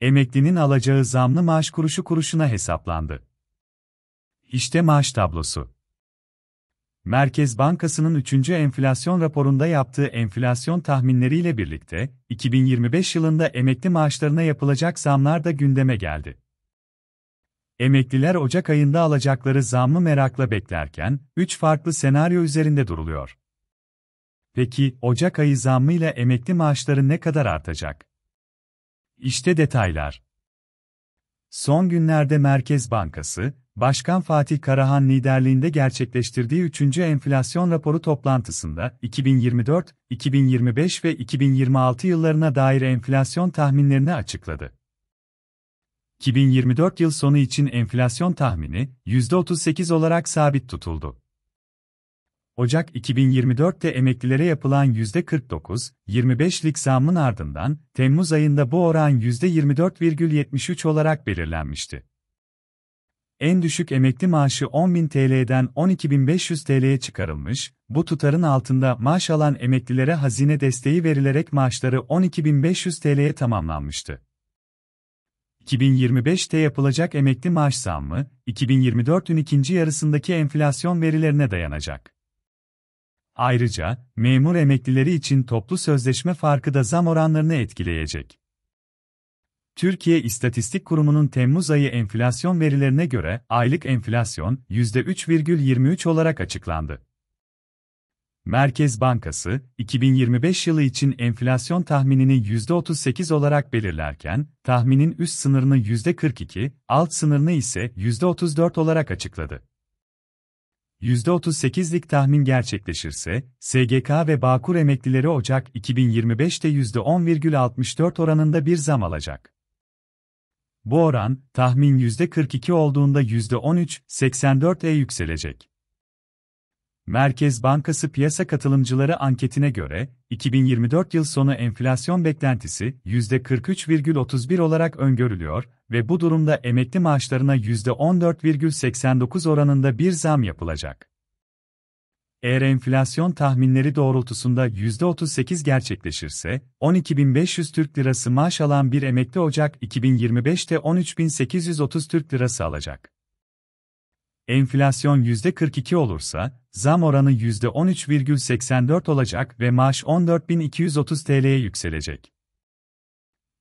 Emeklinin alacağı zamlı maaş kuruşu kuruşuna hesaplandı. İşte maaş tablosu. Merkez Bankası'nın 3. enflasyon raporunda yaptığı enflasyon tahminleriyle birlikte, 2025 yılında emekli maaşlarına yapılacak zamlar da gündeme geldi. Emekliler Ocak ayında alacakları zammı merakla beklerken, 3 farklı senaryo üzerinde duruluyor. Peki, Ocak ayı zammıyla emekli maaşları ne kadar artacak? İşte detaylar. Son günlerde Merkez Bankası, Başkan Fatih Karahan liderliğinde gerçekleştirdiği 3. enflasyon raporu toplantısında 2024, 2025 ve 2026 yıllarına dair enflasyon tahminlerini açıkladı. 2024 yıl sonu için enflasyon tahmini %38 olarak sabit tutuldu. Ocak 2024'te emeklilere yapılan %49-25'lik zammın ardından Temmuz ayında bu oran %24,73 olarak belirlenmişti. En düşük emekli maaşı 10.000 TL'den 12.500 TL'ye çıkarılmış, bu tutarın altında maaş alan emeklilere hazine desteği verilerek maaşları 12.500 TL'ye tamamlanmıştı. 2025'te yapılacak emekli maaş zammı, 2024'ün ikinci yarısındaki enflasyon verilerine dayanacak. Ayrıca, memur emeklileri için toplu sözleşme farkı da zam oranlarını etkileyecek. Türkiye İstatistik Kurumu'nun Temmuz ayı enflasyon verilerine göre aylık enflasyon %3,23 olarak açıklandı. Merkez Bankası, 2025 yılı için enflasyon tahminini %38 olarak belirlerken, tahminin üst sınırını %42, alt sınırını ise %34 olarak açıkladı. %38'lik tahmin gerçekleşirse, SGK ve Bağkur emeklileri Ocak 2025'te %10,64 oranında bir zam alacak. Bu oran, tahmin %42 olduğunda %13,84'e e yükselecek. Merkez Bankası Piyasa Katılımcıları anketine göre, 2024 yıl sonu enflasyon beklentisi %43,31 olarak öngörülüyor ve bu durumda emekli maaşlarına %14,89 oranında bir zam yapılacak. Eğer enflasyon tahminleri doğrultusunda %38 gerçekleşirse, 12.500 Türk Lirası maaş alan bir emekli Ocak 2025'te 13.830 Türk Lirası alacak enflasyon %42 olursa, zam oranı %13,84 olacak ve maaş 14.230 TL'ye yükselecek.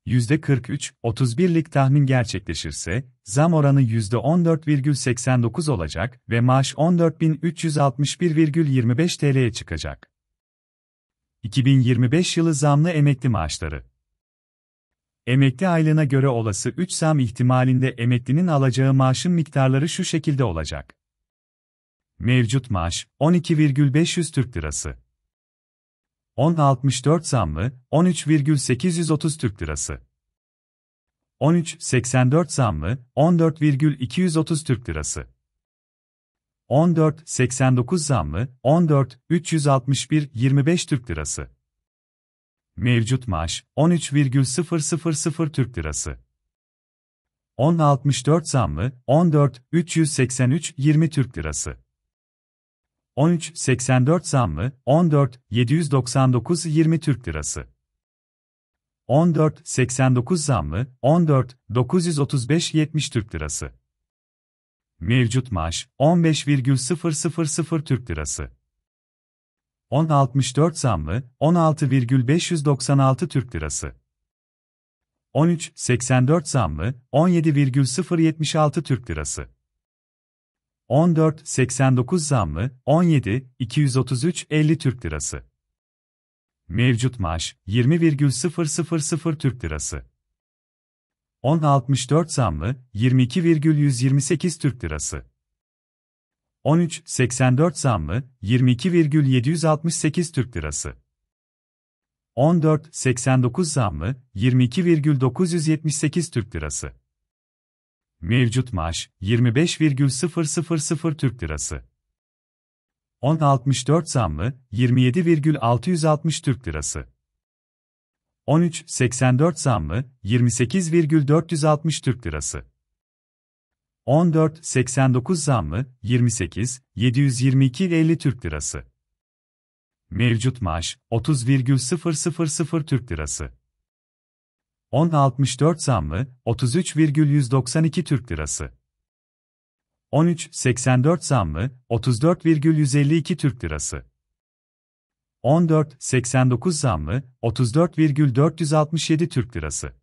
%43-31'lik tahmin gerçekleşirse, zam oranı %14,89 olacak ve maaş 14.361,25 TL'ye çıkacak. 2025 yılı zamlı emekli maaşları Emekli aylığına göre olası 3 zam ihtimalinde emeklinin alacağı maaşın miktarları şu şekilde olacak. Mevcut maaş 12,500 Türk Lirası. 10.64 zamlı 13,830 Türk Lirası. 13.84 zamlı 14,230 Türk Lirası. 14.89 zamlı 14.361.25 Türk Lirası. Mevcut maaş 13,000 Türk Lirası. 10.64 zamlı 14.383 20 Türk Lirası. 13.84 zamlı 14.799 20 Türk Lirası. 14.89 zamlı 14.935 70 Türk Lirası. Mevcut maaş 15,000 Türk Lirası. 10.64 zamlı, 16,596 Türk Lirası. 13.84 zamlı, 17,076 Türk Lirası. 14.89 zamlı, 17.233.50 Türk Lirası. Mevcut maaş, 20,000 Türk Lirası. 10.64 zamlı, 22,128 Türk Lirası. 13.84 zamlı 22,768 Türk Lirası. 14.89 zamlı 22,978 Türk Lirası. Mevcut maaş 25,000 Türk Lirası. 10.64 zamlı 27,660 Türk Lirası. 13.84 zamlı 28,460 Türk Lirası. 14.89 zammı 28 722 50 Türk Lirası. Mevcut maaş 30,000 Türk Lirası. 10.64 zammı 33,192 Türk Lirası. 13.84 zammı 34,152 Türk Lirası. 14.89 zammı 34,467 Türk Lirası.